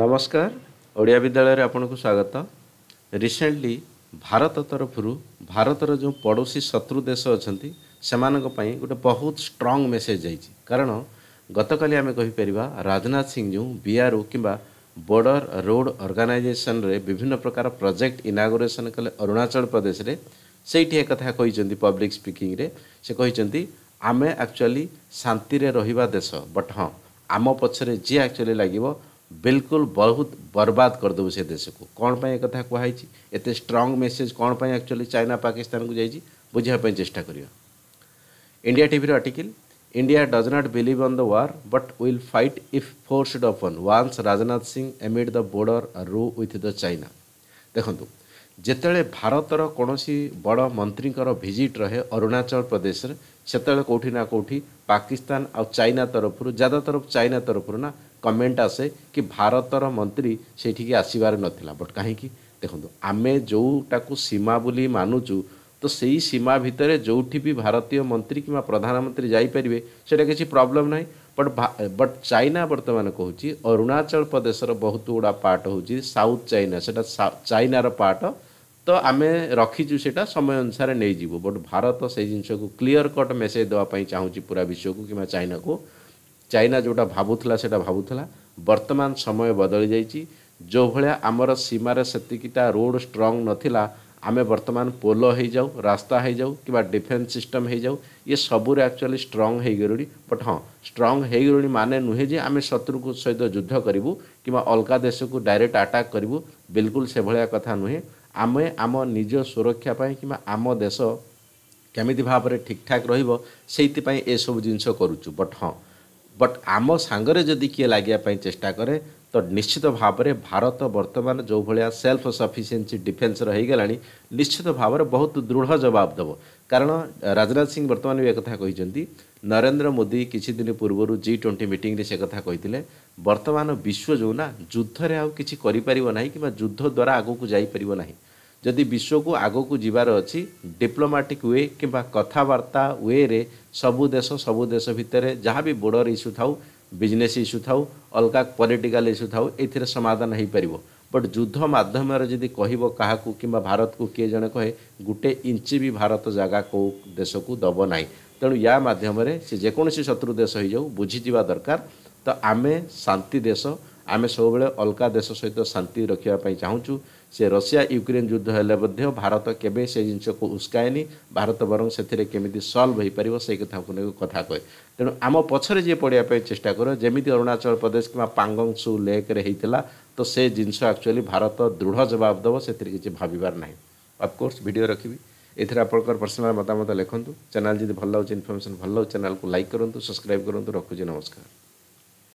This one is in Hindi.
ନମସ୍କାର ଓଡ଼ିଆ ବିଦ୍ୟାଳୟରେ ଆପଣଙ୍କୁ ସ୍ୱାଗତ ରିସେଣ୍ଟଲି ଭାରତ ତରଫରୁ ଭାରତର ଯେଉଁ ପଡ଼ୋଶୀ ଶତ୍ରୁ ଦେଶ ଅଛନ୍ତି ସେମାନଙ୍କ ପାଇଁ ଗୋଟେ ବହୁତ ଷ୍ଟ୍ରଙ୍ଗ ମେସେଜ୍ ଯାଇଛି କାରଣ ଗତକାଲି ଆମେ କହିପାରିବା ରାଜନାଥ ସିଂ ଯେଉଁ ବିଆର୍ଓ କିମ୍ବା ବର୍ଡ଼ର ରୋଡ଼ ଅର୍ଗାନାଇଜେସନରେ ବିଭିନ୍ନ ପ୍ରକାର ପ୍ରୋଜେକ୍ଟ ଇନାଗୋରେସନ୍ କଲେ ଅରୁଣାଚଳ ପ୍ରଦେଶରେ ସେଇଠି ଏକଥା କହିଛନ୍ତି ପବ୍ଲିକ୍ ସ୍ପିକିଂରେ ସେ କହିଛନ୍ତି ଆମେ ଆକ୍ଚୁଆଲି ଶାନ୍ତିରେ ରହିବା ଦେଶ ବଟ୍ ହଁ ଆମ ପଛରେ ଯିଏ ଆକ୍ଚୁଆଲି ଲାଗିବ ବିଲକୁଲ ବହୁତ ବର୍ବାଦ କରିଦେବୁ ସେ ଦେଶକୁ କ'ଣ ପାଇଁ ଏକଥା କୁହାଯାଇଛି ଏତେ ଷ୍ଟ୍ରଙ୍ଗ ମେସେଜ୍ କ'ଣ ପାଇଁ ଆକ୍ଚୁଆଲି ଚାଇନା ପାକିସ୍ତାନକୁ ଯାଇଛି ବୁଝିବା ପାଇଁ ଚେଷ୍ଟା କରିବା ଇଣ୍ଡିଆ ଟିଭିର article India does not believe on the war but will fight if forced upon once Rajnath Singh amid the border row with the China ଦେଖନ୍ତୁ ଯେତେବେଳେ ଭାରତର କୌଣସି ବଡ଼ ମନ୍ତ୍ରୀଙ୍କର ଭିଜିଟ୍ ରହେ ଅରୁଣାଚଳ ପ୍ରଦେଶରେ ସେତେବେଳେ କେଉଁଠି ନା କେଉଁଠି ପାକିସ୍ତାନ ଆଉ ଚାଇନା ତରଫରୁ ଜ୍ୟାଦାତରଫ ଚାଇନା ତରଫରୁ ନା कमेंट आसे कि भारतर मंत्री सेठिक आसबार नाला बट कहीं देखो आम जोटा को सीमा बोली मानुचु तो से सीमा भितर जो भी भारतीय मंत्री कि प्रधानमंत्री जापर से किसी प्रॉब्लम ना बट बट चाइना बर्तमान कहूँ अरुणाचल प्रदेश बहुत गुड़ा पार्ट हूँ साउथ चाइना से चाइनार पार्ट तो आम रखीचु से समय अनुसार नहीं जीव बट भारत से जिनस को क्लीअर कट मेसेज देवाई चाहूँ पूरा विश्व को कि चाइना को ଚାଇନା ଯେଉଁଟା ଭାବୁଥିଲା ସେଇଟା ଭାବୁଥିଲା ବର୍ତ୍ତମାନ ସମୟ ବଦଳି ଯାଇଛି ଯେଉଁଭଳିଆ ଆମର ସୀମାରେ ସେତିକିଟା ରୋଡ଼ ଷ୍ଟ୍ରଙ୍ଗ ନଥିଲା ଆମେ ବର୍ତ୍ତମାନ ପୋଲ ହେଇଯାଉ ରାସ୍ତା ହେଇଯାଉ କିମ୍ବା ଡିଫେନ୍ସ ସିଷ୍ଟମ୍ ହେଇଯାଉ ଇଏ ସବୁରେ ଆକ୍ଚୁଆଲି ଷ୍ଟ୍ରଙ୍ଗ ହେଇଗଲୁଣି ବଟ୍ ହଁ ଷ୍ଟ୍ରଙ୍ଗ ହେଇଗଲୁଣି ମାନେ ନୁହେଁ ଯେ ଆମେ ଶତ୍ରୁକୁ ସହିତ ଯୁଦ୍ଧ କରିବୁ କିମ୍ବା ଅଲଗା ଦେଶକୁ ଡାଇରେକ୍ଟ ଆଟାକ୍ କରିବୁ ବିଲକୁଲ ସେଭଳିଆ କଥା ନୁହେଁ ଆମେ ଆମ ନିଜ ସୁରକ୍ଷା ପାଇଁ କିମ୍ବା ଆମ ଦେଶ କେମିତି ଭାବରେ ଠିକ୍ଠାକ୍ ରହିବ ସେଇଥିପାଇଁ ଏସବୁ ଜିନିଷ କରୁଛୁ ବଟ୍ ହଁ ବଟ୍ ଆମ ସାଙ୍ଗରେ ଯଦି କିଏ ଲାଗିବା ପାଇଁ ଚେଷ୍ଟା କରେ ତ ନିଶ୍ଚିତ ଭାବରେ ଭାରତ ବର୍ତ୍ତମାନ ଯେଉଁଭଳିଆ ସେଲ୍ଫ ସଫିସିଏନ୍ସି ଡିଫେନ୍ସର ହେଇଗଲାଣି ନିଶ୍ଚିତ ଭାବରେ ବହୁତ ଦୃଢ଼ ଜବାବ ଦେବ କାରଣ ରାଜନାଥ ସିଂ ବର୍ତ୍ତମାନ ବି ଏକଥା କହିଛନ୍ତି ନରେନ୍ଦ୍ର ମୋଦି କିଛି ଦିନ ପୂର୍ବରୁ ଜି ଟ୍ୱେଣ୍ଟି ମିଟିଂରେ ସେ କଥା କହିଥିଲେ ବର୍ତ୍ତମାନ ବିଶ୍ୱ ଯେଉଁ ନା ଯୁଦ୍ଧରେ ଆଉ କିଛି କରିପାରିବ ନାହିଁ କିମ୍ବା ଯୁଦ୍ଧ ଦ୍ୱାରା ଆଗକୁ ଯାଇପାରିବ ନାହିଁ जदि विश्व को आग को जीवार अच्छी डिप्लोमाटिक वे कि कथबार्ता वे रे सबु देश सबु देश भितर जहाँ भी बोर्डर इश्यू था बिजनेस इश्यू था अलग पॉलिटिकल इश्यू था ये समाधान हो पार बट युद्ध मध्यम जी कह क्या भारत को किए जन कहे गोटे इंच भी भारत जगह कौ देश को दब ना तेणु या मध्यम से जेकोसी शत्रु देश हो जाऊ बुझा दरकार तो आम शांति देश आम सब अलका देश सहित शांति रखापी चाहूँ से रशिया युक्रेन युद्ध हेले भारत केवे से जिनको उस्काएनि भारत बर से कमी सल्व हो पार से कथ कहे तेणु आम पचर जी पढ़ापी चेषा कर जमी अरुणाचल प्रदेश कि पांगंग सु लेक्रेला तो से जिन एक्चुअली भारत दृढ़ जवाब दब से किसी भाविबार ना अफकोर्स भिड रखी एथेर आपर पर्सनाल मतामत लिखुद चैनल जी भल लगे इनफर्मेशन भल लगे चैनल को लाइक करूँ सब्सक्राइब करूँ रखुजी नमस्कार